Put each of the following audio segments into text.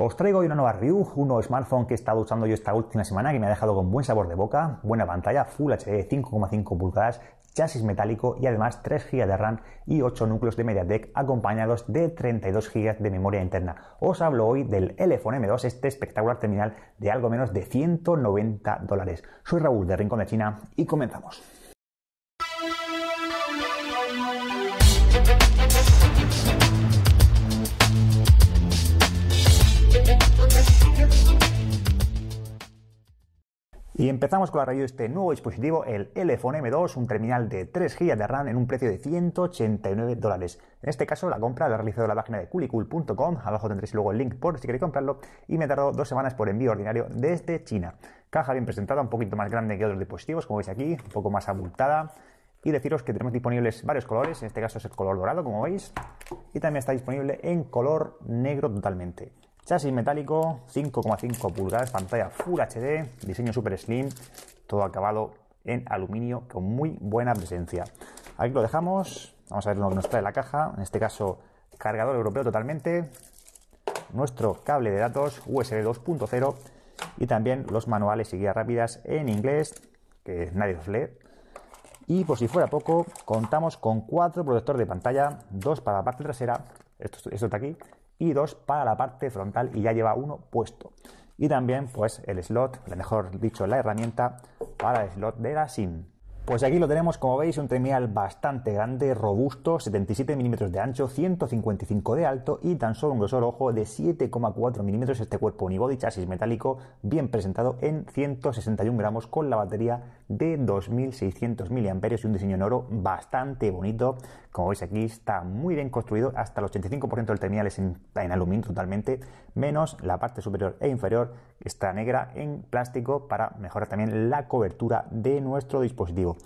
Os traigo hoy una nueva review, uno smartphone que he estado usando yo esta última semana que me ha dejado con buen sabor de boca, buena pantalla, Full HD 5,5 pulgadas, chasis metálico y además 3 GB de RAM y 8 núcleos de MediaTek acompañados de 32 GB de memoria interna. Os hablo hoy del Elephone M2, este espectacular terminal de algo menos de 190 dólares. Soy Raúl de Rincón de China y comenzamos. Y empezamos con la review de este nuevo dispositivo, el Elephone M2, un terminal de 3 GB de RAM en un precio de 189 dólares. En este caso, la compra la he realizado en la página de coolicool.com, abajo tendréis luego el link por si queréis comprarlo, y me tardó dos semanas por envío ordinario desde China. Caja bien presentada, un poquito más grande que otros dispositivos, como veis aquí, un poco más abultada. Y deciros que tenemos disponibles varios colores, en este caso es el color dorado, como veis, y también está disponible en color negro totalmente. Chasis metálico, 5,5 pulgadas, pantalla Full HD, diseño super slim, todo acabado en aluminio con muy buena presencia. Aquí lo dejamos, vamos a ver lo que nos trae la caja, en este caso cargador europeo totalmente, nuestro cable de datos USB 2.0 y también los manuales y guías rápidas en inglés, que nadie los lee. Y por si fuera poco, contamos con cuatro protectores de pantalla, dos para la parte trasera, esto, esto está aquí, y dos para la parte frontal y ya lleva uno puesto. Y también pues el slot, mejor dicho la herramienta para el slot de la SIM. Pues aquí lo tenemos, como veis, un terminal bastante grande, robusto, 77 milímetros de ancho, 155 de alto y tan solo un grosor ojo de 7,4 milímetros. Este cuerpo unibody chasis metálico bien presentado en 161 gramos con la batería de 2600 miliamperios y un diseño en oro bastante bonito como veis aquí está muy bien construido, hasta el 85% del terminal es en, aluminio totalmente, menos la parte superior e inferior está negra en plástico para mejorar también la cobertura de nuestro dispositivo.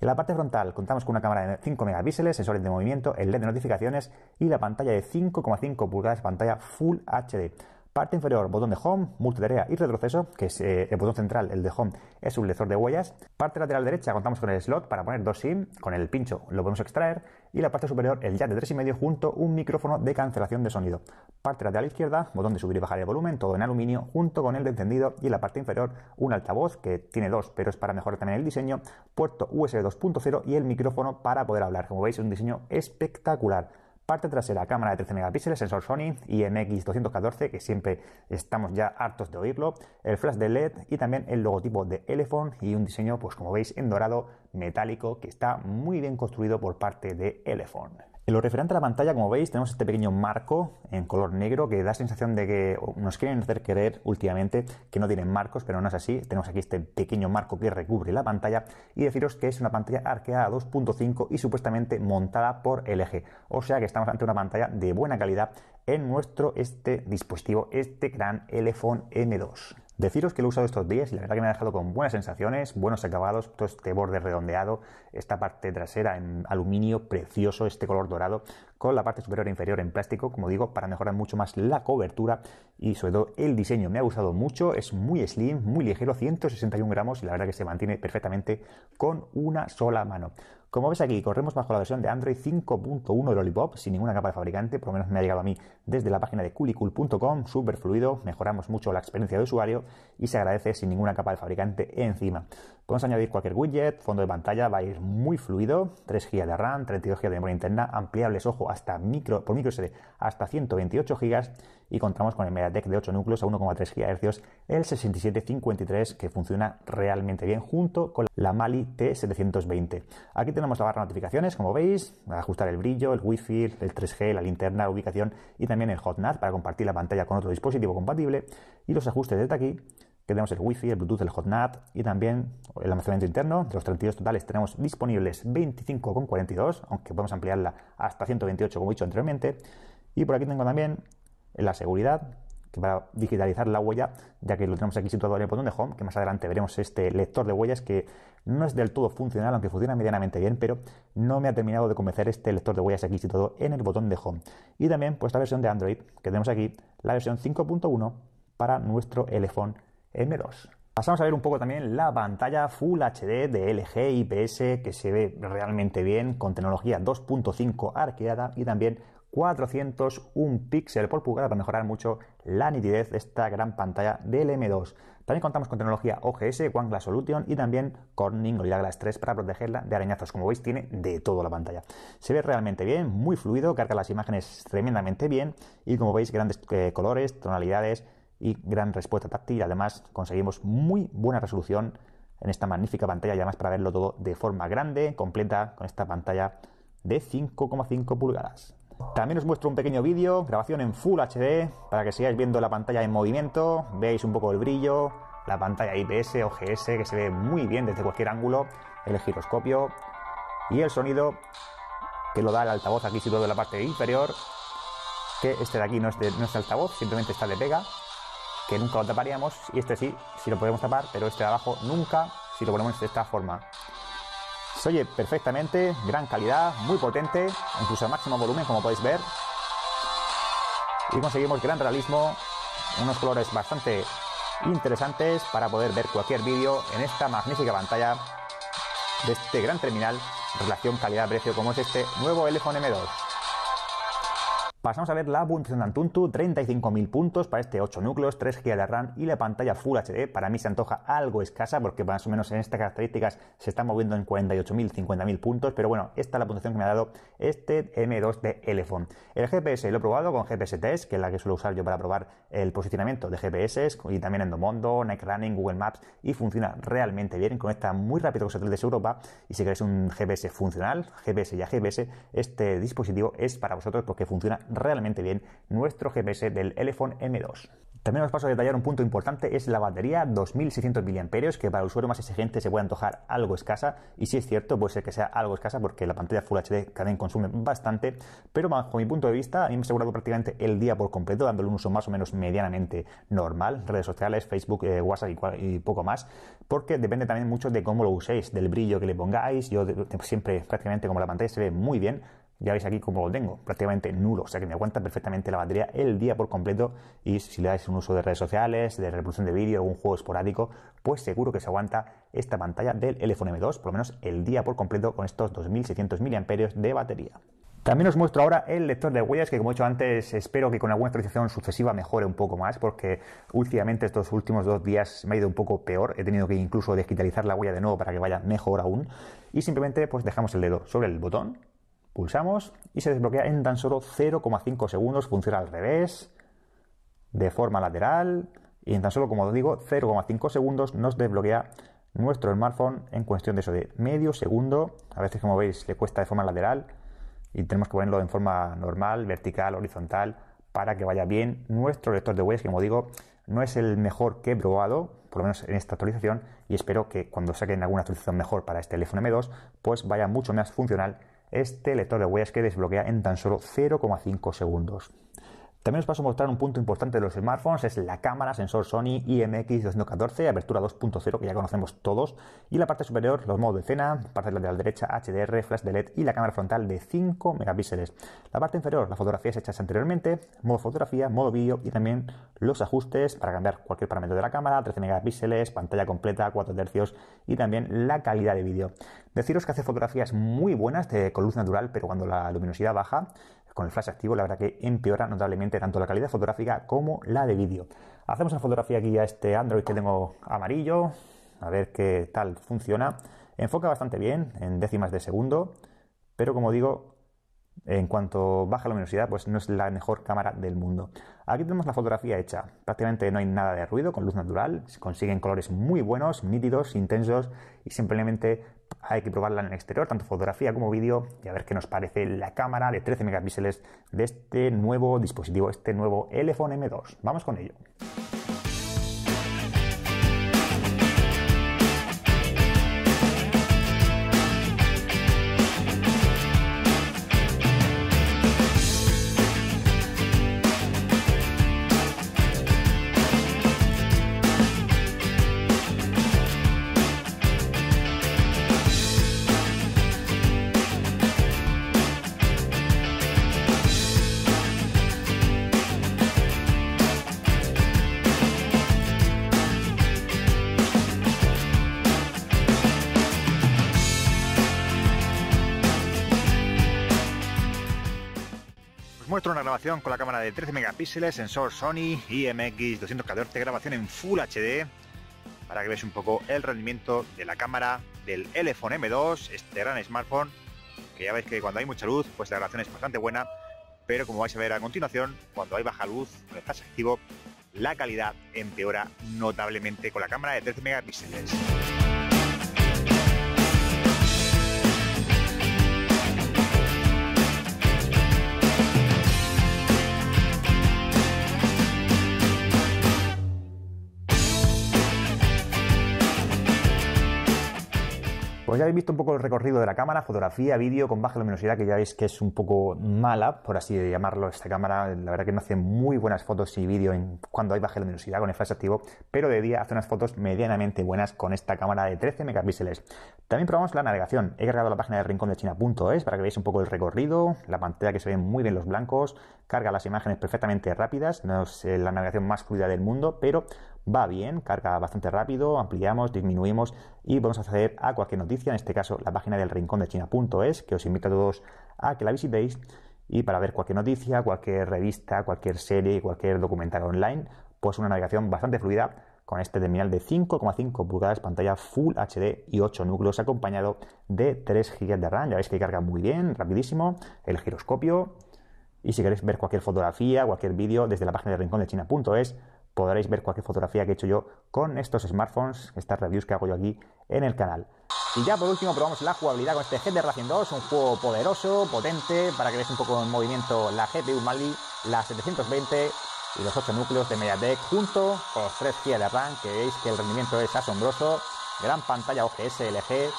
En la parte frontal contamos con una cámara de 5 megapíxeles, sensores de movimiento, el LED de notificaciones y la pantalla de 5,5 pulgadas, pantalla Full HD. Parte inferior, botón de home, multitarea y retroceso, que es eh, el botón central, el de home, es un lector de huellas. Parte lateral derecha contamos con el slot para poner dos SIM, con el pincho lo podemos extraer y la parte superior el jack de 3,5 junto un micrófono de cancelación de sonido. Parte lateral izquierda, botón de subir y bajar el volumen, todo en aluminio, junto con el de encendido y la parte inferior un altavoz que tiene dos, pero es para mejorar también el diseño, puerto USB 2.0 y el micrófono para poder hablar. Como veis es un diseño espectacular. Parte trasera, cámara de 13 megapíxeles, sensor Sony, IMX214, que siempre estamos ya hartos de oírlo, el flash de LED y también el logotipo de Elephone y un diseño, pues como veis, en dorado metálico que está muy bien construido por parte de Elephone. En lo referente a la pantalla, como veis, tenemos este pequeño marco en color negro que da sensación de que nos quieren hacer creer últimamente que no tienen marcos, pero no es así. Tenemos aquí este pequeño marco que recubre la pantalla y deciros que es una pantalla arqueada 2.5 y supuestamente montada por LG. O sea que estamos ante una pantalla de buena calidad en nuestro este dispositivo, este gran Elephone M2. Deciros que lo he usado estos días y la verdad que me ha dejado con buenas sensaciones, buenos acabados, todo este borde redondeado, esta parte trasera en aluminio precioso, este color dorado, con la parte superior e inferior en plástico, como digo, para mejorar mucho más la cobertura y sobre todo el diseño. Me ha gustado mucho, es muy slim, muy ligero, 161 gramos y la verdad que se mantiene perfectamente con una sola mano. Como ves aquí, corremos bajo la versión de Android 5.1 de Lollipop, sin ninguna capa de fabricante, por lo menos me ha llegado a mí desde la página de coolicool.com, súper fluido, mejoramos mucho la experiencia de usuario y se agradece sin ninguna capa de fabricante encima. Podemos añadir cualquier widget, fondo de pantalla, va a ir muy fluido, 3 GB de RAM, 32 GB de memoria interna, ampliables, ojo, hasta micro, por micro SD, hasta 128 GB y contamos con el MediaTek de 8 núcleos a 1,3 GHz, el 6753 que funciona realmente bien junto con la Mali T720. Aquí tenemos la barra de notificaciones, como veis, para ajustar el brillo, el Wi-Fi, el 3G, la linterna, ubicación y también el hotnet para compartir la pantalla con otro dispositivo compatible y los ajustes desde aquí que tenemos el Wi-Fi, el Bluetooth, el HotNAT y también el almacenamiento interno. De los 32 totales tenemos disponibles 25,42, aunque podemos ampliarla hasta 128 como he dicho anteriormente. Y por aquí tengo también la seguridad, que para digitalizar la huella, ya que lo tenemos aquí situado en el botón de home, que más adelante veremos este lector de huellas que no es del todo funcional, aunque funciona medianamente bien, pero no me ha terminado de convencer este lector de huellas aquí situado en el botón de home. Y también pues la versión de Android que tenemos aquí, la versión 5.1 para nuestro elefón M2. Pasamos a ver un poco también la pantalla Full HD de LG IPS que se ve realmente bien con tecnología 2.5 arqueada y también 401 píxeles por pulgada para mejorar mucho la nitidez de esta gran pantalla del M2. También contamos con tecnología OGS, One Glass Solution y también Corning Gorilla Glass 3 para protegerla de arañazos. Como veis, tiene de todo la pantalla. Se ve realmente bien, muy fluido, carga las imágenes tremendamente bien y como veis, grandes eh, colores, tonalidades, y gran respuesta táctil. Además, conseguimos muy buena resolución en esta magnífica pantalla y además para verlo todo de forma grande, completa, con esta pantalla de 5,5 pulgadas. También os muestro un pequeño vídeo, grabación en Full HD, para que sigáis viendo la pantalla en movimiento, veis un poco el brillo, la pantalla IPS o GS que se ve muy bien desde cualquier ángulo, el giroscopio y el sonido que lo da el altavoz aquí situado en la parte inferior, que este de aquí no es, altavoz, simplemente está de pega nunca lo taparíamos y este sí, si lo podemos tapar, pero este de abajo nunca si lo ponemos de esta forma. Se oye perfectamente, gran calidad, muy potente, incluso a máximo volumen como podéis ver. Y conseguimos gran realismo, unos colores bastante interesantes para poder ver cualquier vídeo en esta magnífica pantalla de este gran terminal relación calidad-precio como es este nuevo Elephone M2. Pasamos a ver la puntuación de Antuntu, 35.000 puntos para este 8 núcleos, 3 GB de RAM y la pantalla Full HD. Para mí se antoja algo escasa porque más o menos en estas características se está moviendo en 48.000, 50.000 puntos, pero bueno, esta es la puntuación que me ha dado este M2 de Elephone. El GPS lo he probado con GPS Test, que es la que suelo usar yo para probar el posicionamiento de GPS y también Endomondo, Nike Running, Google Maps y funciona realmente bien, conecta muy rápido con satélites Europa y si queréis un GPS funcional, GPS y GPS, este dispositivo es para vosotros porque funciona realmente bien nuestro GPS del Elephone M2. También os paso a detallar un punto importante, es la batería 2600 mAh, que para el usuario más exigente se puede antojar algo escasa, y si es cierto, puede ser que sea algo escasa porque la pantalla Full HD también consume bastante, pero bajo mi punto de vista, a mí me he asegurado prácticamente el día por completo, dándole un uso más o menos medianamente normal, redes sociales, Facebook, eh, WhatsApp y, y, poco más, porque depende también mucho de cómo lo uséis, del brillo que le pongáis, yo siempre prácticamente como la pantalla se ve muy bien, ya veis aquí cómo lo tengo, prácticamente nulo, o sea que me aguanta perfectamente la batería el día por completo y si le dais un uso de redes sociales, de reproducción de vídeo, algún juego esporádico, pues seguro que se aguanta esta pantalla del Elephone M2, por lo menos el día por completo con estos 2600 mAh de batería. También os muestro ahora el lector de huellas, que como he dicho antes, espero que con alguna actualización sucesiva mejore un poco más, porque últimamente estos últimos dos días me ha ido un poco peor. He tenido que incluso digitalizar la huella de nuevo para que vaya mejor aún. Y simplemente pues dejamos el dedo sobre el botón Pulsamos y se desbloquea en tan solo 0,5 segundos. Funciona al revés, de forma lateral y en tan solo, como digo, 0,5 segundos nos desbloquea nuestro smartphone en cuestión de eso de medio segundo. A veces, como veis, le cuesta de forma lateral y tenemos que ponerlo en forma normal, vertical, horizontal, para que vaya bien nuestro lector de huellas que como digo, no es el mejor que he probado, por lo menos en esta actualización, y espero que cuando saquen alguna actualización mejor para este teléfono M2, pues vaya mucho más funcional este lector de huellas que desbloquea en tan solo 0,5 segundos. También os paso a mostrar un punto importante de los smartphones, es la cámara, sensor Sony IMX214, apertura 2.0 que ya conocemos todos, y la parte superior los modos de escena, parte lateral derecha HDR, flash de LED y la cámara frontal de 5 megapíxeles. La parte inferior, las fotografías hechas anteriormente, modo fotografía, modo vídeo y también los ajustes para cambiar cualquier parámetro de la cámara, 13 megapíxeles, pantalla completa, 4 tercios y también la calidad de vídeo. Deciros que hace fotografías muy buenas con luz natural, pero cuando la luminosidad baja, con el flash activo, la verdad que empeora notablemente tanto la calidad fotográfica como la de vídeo. Hacemos una fotografía aquí a este Android que tengo amarillo, a ver qué tal funciona. Enfoca bastante bien, en décimas de segundo, pero como digo, en cuanto baja la luminosidad, pues no es la mejor cámara del mundo. Aquí tenemos la fotografía hecha. Prácticamente no hay nada de ruido, con luz natural. Se consiguen colores muy buenos, nítidos, intensos y simplemente hay que probarla en el exterior, tanto fotografía como vídeo, y a ver qué nos parece la cámara de 13 megapíxeles de este nuevo dispositivo, este nuevo Elephone M2. Vamos con ello. una grabación con la cámara de 13 megapíxeles, sensor Sony IMX214, grabación en Full HD, para que veáis un poco el rendimiento de la cámara del Elephone M2, este gran smartphone, que ya veis que cuando hay mucha luz, pues la grabación es bastante buena, pero como vais a ver a continuación, cuando hay baja luz, cuando estás activo, la calidad empeora notablemente con la cámara de 13 megapíxeles. Os pues ya habéis visto un poco el recorrido de la cámara, fotografía, vídeo con baja luminosidad, que ya veis que es un poco mala, por así llamarlo, esta cámara. La verdad que no hace muy buenas fotos y vídeo cuando hay baja luminosidad con el flash activo, pero de día hace unas fotos medianamente buenas con esta cámara de 13 megapíxeles. También probamos la navegación. He cargado la página de rincondechina.es para que veáis un poco el recorrido, la pantalla que se ven muy bien los blancos, carga las imágenes perfectamente rápidas, no es eh, la navegación más fluida del mundo, pero va bien, carga bastante rápido, ampliamos, disminuimos y vamos a acceder a cualquier noticia, en este caso la página del rincón de China.es, que os invito a todos a que la visitéis y para ver cualquier noticia, cualquier revista, cualquier serie, cualquier documental online, pues una navegación bastante fluida con este terminal de 5,5 pulgadas, pantalla Full HD y 8 núcleos, acompañado de 3 GB de RAM. Ya veis que carga muy bien, rapidísimo, el giroscopio. Y si queréis ver cualquier fotografía, cualquier vídeo desde la página del rincón de China.es, podréis ver cualquier fotografía que he hecho yo con estos smartphones, estas reviews que hago yo aquí en el canal. Y ya por último probamos la jugabilidad con este Head de Racing 2, un juego poderoso, potente, para que veáis un poco en movimiento la GPU Mali, la 720 y los 8 núcleos de MediaTek junto con los 3 GB de RAM, que veis que el rendimiento es asombroso, gran pantalla OGS LG,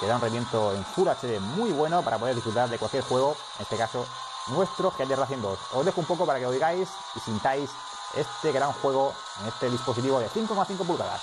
que da un rendimiento en Full HD muy bueno para poder disfrutar de cualquier juego, en este caso nuestro Head de Racing 2. Os dejo un poco para que lo digáis y sintáis este gran juego en este dispositivo de 5,5 pulgadas.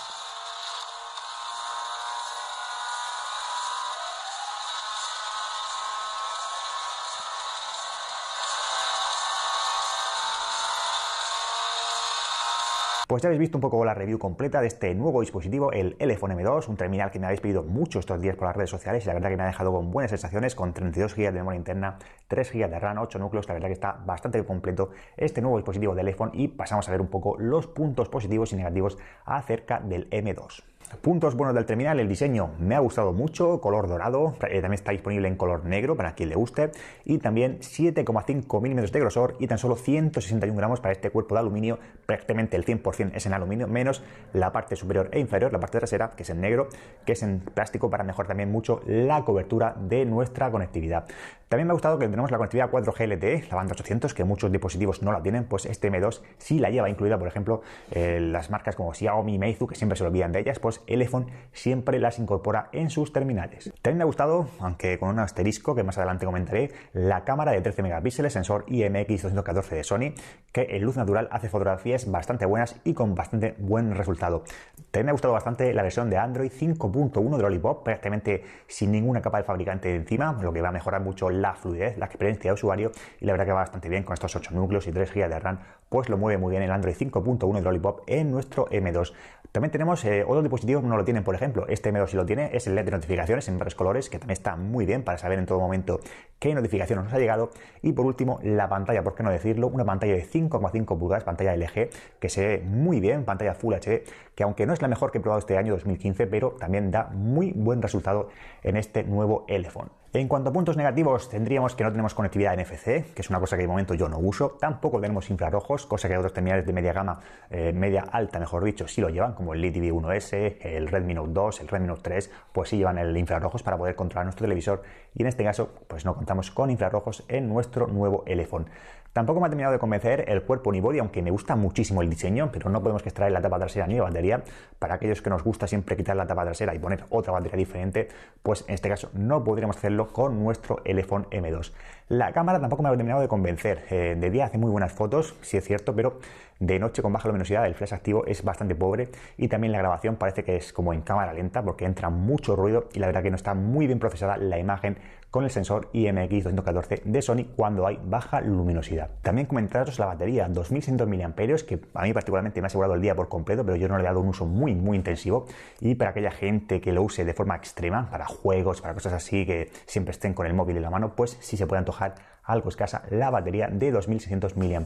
Pues ya habéis visto un poco la review completa de este nuevo dispositivo, el Elephone M2, un terminal que me habéis pedido mucho estos días por las redes sociales y la verdad que me ha dejado con buenas sensaciones, con 32 GB de memoria interna, 3 GB de RAM, 8 núcleos, la verdad que está bastante completo este nuevo dispositivo de iPhone y pasamos a ver un poco los puntos positivos y negativos acerca del M2. Puntos buenos del terminal, el diseño me ha gustado mucho, color dorado, eh, también está disponible en color negro para quien le guste, y también 7,5 milímetros de grosor y tan solo 161 gramos para este cuerpo de aluminio, prácticamente el 100% es en aluminio, menos la parte superior e inferior, la parte trasera, que es en negro, que es en plástico para mejorar también mucho la cobertura de nuestra conectividad. También me ha gustado que tenemos la conectividad 4G LTE, la banda 800, que muchos dispositivos no la tienen, pues este M2 sí la lleva incluida, por ejemplo, eh, las marcas como Xiaomi, y Meizu, que siempre se olvidan de ellas, pues pues el siempre las incorpora en sus terminales. También me ha gustado, aunque con un asterisco que más adelante comentaré, la cámara de 13 megapíxeles sensor IMX214 de Sony, que en luz natural hace fotografías bastante buenas y con bastante buen resultado. También me ha gustado bastante la versión de Android 5.1 de Lollipop, prácticamente sin ninguna capa del fabricante de encima, lo que va a mejorar mucho la fluidez, la experiencia de usuario y la verdad que va bastante bien con estos 8 núcleos y 3 GB de RAM pues lo mueve muy bien el Android 5.1 de Lollipop en nuestro M2. También tenemos eh, otro otros dispositivos no lo tienen, por ejemplo, este M2 sí lo tiene, es el LED de notificaciones en varios colores, que también está muy bien para saber en todo momento qué notificación nos ha llegado. Y por último, la pantalla, por qué no decirlo, una pantalla de 5,5 pulgadas, pantalla LG, que se ve muy bien, pantalla Full HD, que aunque no es la mejor que he probado este año 2015, pero también da muy buen resultado en este nuevo Elephone. En cuanto a puntos negativos, tendríamos que no tenemos conectividad NFC, que es una cosa que de momento yo no uso. Tampoco tenemos infrarrojos, cosa que otros terminales de media gama, eh, media alta, mejor dicho, sí lo llevan, como el TV 1S, el Redmi Note 2, el Redmi Note 3, pues sí llevan el infrarrojos para poder controlar nuestro televisor. Y en este caso, pues no contamos con infrarrojos en nuestro nuevo Elephone. Tampoco me ha terminado de convencer el cuerpo unibody, aunque me gusta muchísimo el diseño, pero no podemos extraer la tapa trasera ni la batería. Para aquellos que nos gusta siempre quitar la tapa trasera y poner otra batería diferente, pues en este caso no podríamos hacerlo con nuestro Elephone M2. La cámara tampoco me ha terminado de convencer. Eh, de día hace muy buenas fotos, sí es cierto, pero de noche con baja luminosidad el flash activo es bastante pobre y también la grabación parece que es como en cámara lenta porque entra mucho ruido y la verdad que no está muy bien procesada la imagen con el sensor IMX 214 de Sony cuando hay baja luminosidad. También comentaros la batería, 2100 mAh, que a mí particularmente me ha asegurado el día por completo, pero yo no le he dado un uso muy, muy intensivo. Y para aquella gente que lo use de forma extrema, para juegos, para cosas así, que siempre estén con el móvil en la mano, pues sí se puede antojar algo escasa la batería de 2600 mAh.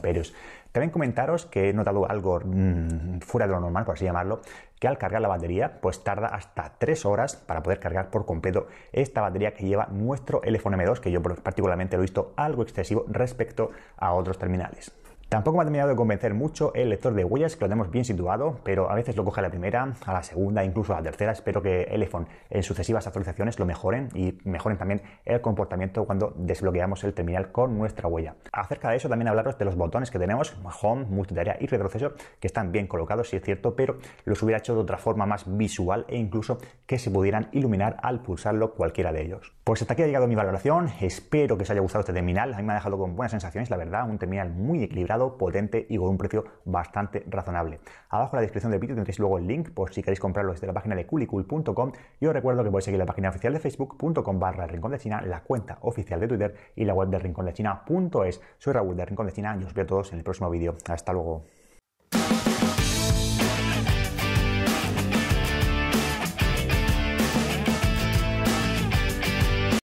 También comentaros que he notado algo mm, fuera de lo normal, por así llamarlo, que al cargar la batería, pues tarda hasta 3 horas para poder cargar por completo esta batería que lleva nuestro teléfono M2, que yo particularmente lo he visto algo excesivo respecto a otros terminales. Tampoco me ha terminado de convencer mucho el lector de huellas, que lo tenemos bien situado, pero a veces lo coge a la primera, a la segunda, incluso a la tercera. Espero que iPhone en sucesivas actualizaciones lo mejoren y mejoren también el comportamiento cuando desbloqueamos el terminal con nuestra huella. Acerca de eso también hablaros de los botones que tenemos, Home, Multitarea y Retroceso, que están bien colocados, si es cierto, pero los hubiera hecho de otra forma más visual e incluso que se pudieran iluminar al pulsarlo cualquiera de ellos. Pues hasta aquí ha llegado mi valoración, espero que os haya gustado este terminal, a mí me ha dejado con buenas sensaciones, la verdad, un terminal muy equilibrado potente y con un precio bastante razonable. Abajo en la descripción del vídeo tendréis luego el link por si queréis comprarlo desde la página de coolicool.com y os recuerdo que podéis seguir la página oficial de facebook.com barra el Rincón de China, la cuenta oficial de Twitter y la web de China.es. Soy Raúl de Rincón de China y os veo a todos en el próximo vídeo. Hasta luego.